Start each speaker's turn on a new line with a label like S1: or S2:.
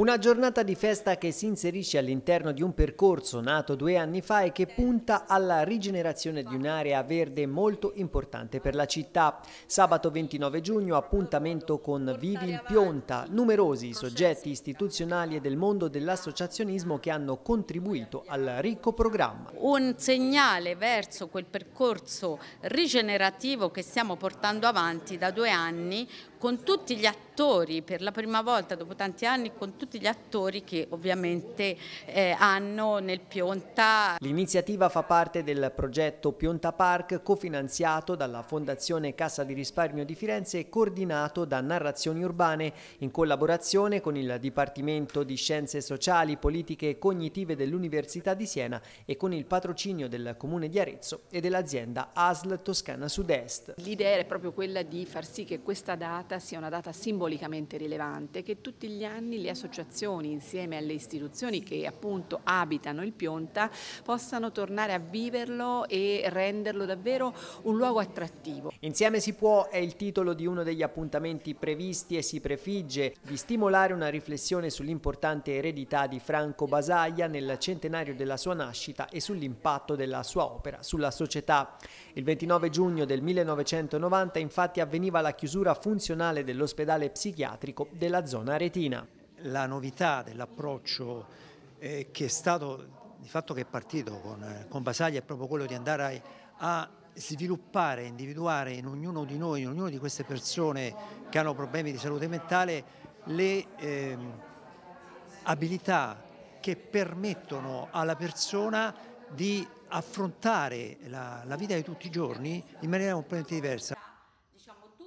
S1: Una giornata di festa che si inserisce all'interno di un percorso nato due anni fa e che punta alla rigenerazione di un'area verde molto importante per la città. Sabato 29 giugno appuntamento con Vivi il Pionta, numerosi soggetti istituzionali e del mondo dell'associazionismo che hanno contribuito al ricco programma.
S2: Un segnale verso quel percorso rigenerativo che stiamo portando avanti da due anni con tutti gli attori per la prima volta dopo tanti anni con tutti tutti gli attori che ovviamente eh, hanno nel Pionta.
S1: L'iniziativa fa parte del progetto Pionta Park cofinanziato dalla Fondazione Cassa di Risparmio di Firenze e coordinato da Narrazioni Urbane in collaborazione con il Dipartimento di Scienze Sociali, Politiche e Cognitive dell'Università di Siena e con il patrocinio del Comune di Arezzo e dell'azienda ASL Toscana Sud-Est.
S3: L'idea era proprio quella di far sì che questa data sia una data simbolicamente rilevante, che tutti gli anni le associazioni associazioni insieme alle istituzioni che appunto abitano il Pionta possano tornare a viverlo e renderlo davvero un luogo attrattivo.
S1: Insieme si può è il titolo di uno degli appuntamenti previsti e si prefigge di stimolare una riflessione sull'importante eredità di Franco Basaglia nel centenario della sua nascita e sull'impatto della sua opera sulla società. Il 29 giugno del 1990 infatti avveniva la chiusura funzionale dell'ospedale psichiatrico della zona retina la novità dell'approccio eh, che è stato, di fatto che è partito con,
S4: eh, con Basaglia, è proprio quello di andare a, a sviluppare, individuare in ognuno di noi, in ognuna di queste persone che hanno problemi di salute mentale, le eh, abilità che permettono alla persona di affrontare la, la vita di tutti i giorni in maniera completamente diversa.